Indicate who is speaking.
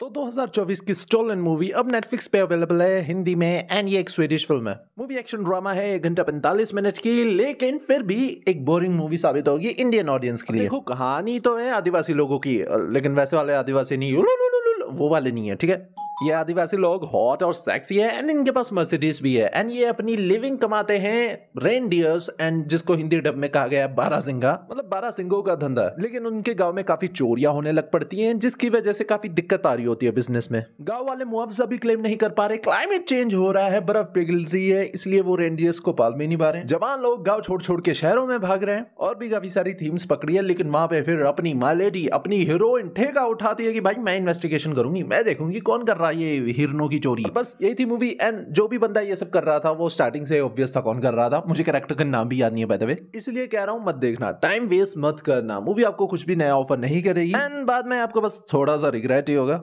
Speaker 1: तो 2024 की stolen movie अब नेटफ्लिक्स पे अवेलेबल है हिंदी में एंड ये एक स्वीडिश फिल्म है मूवी एक्शन ड्रामा है एक घंटा पैंतालीस मिनट की लेकिन फिर भी एक बोरिंग मूवी साबित होगी इंडियन ऑडियंस के लिए देखो कहानी तो है आदिवासी लोगों की लेकिन वैसे वाले आदिवासी नहीं वो वाले नहीं है ठीक है ये आदिवासी लोग हॉट और सेक्सी है एंड इनके पास मर्सिडीज भी है एंड ये अपनी लिविंग कमाते हैं रेन डियर्स एंड जिसको हिंदी डब में कहा गया है बारह सिंगा मतलब बारह सिंगों का धंधा लेकिन उनके गाँव में काफी चोरियां होने लग पड़ती है जिसकी वजह से काफी दिक्कत आ रही होती है बिजनेस में गाँव वाले मुआवजा भी क्लेम नहीं कर पा रहे क्लाइमेट चेंज हो रहा है बर्फ पिघल रही है इसलिए वो रेंडियर्स को पाल में नहीं पा रहे जवान लोग गाँव छोड़ छोड़ के शहरों में भाग रहे हैं और भी काफी सारी थीम्स पकड़ी है लेकिन वहां पे फिर अपनी मालेडी अपनी हीरोइन ठेका उठाती है कि भाई मैं इन्वेस्टिगेशन करूंगी मैं देखूंगी कौन कर रहा सारा ये हिरनों की चोरी बस यही थी मूवी एंड जो भी बंदा ये सब कर रहा था वो स्टार्टिंग से ऑब्वियस था कौन कर रहा था मुझे कैरेक्टर का नाम भी याद नहीं है इसलिए कह रहा हूँ मत देखना टाइम वेस्ट मत करना मूवी आपको कुछ भी नया ऑफर नहीं करेगी एंड बाद में आपको बस थोड़ा सा रिग्रेट ही होगा